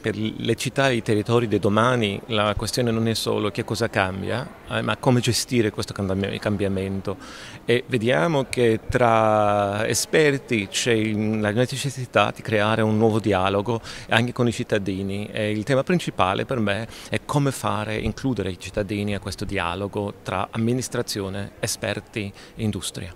Per le città e i territori di domani la questione non è solo che cosa cambia, eh, ma come gestire questo cambiamento. E vediamo che tra esperti c'è la necessità di creare un nuovo dialogo anche con i cittadini. E il tema principale per me è come fare includere i cittadini a questo dialogo tra amministrazione, esperti e industria.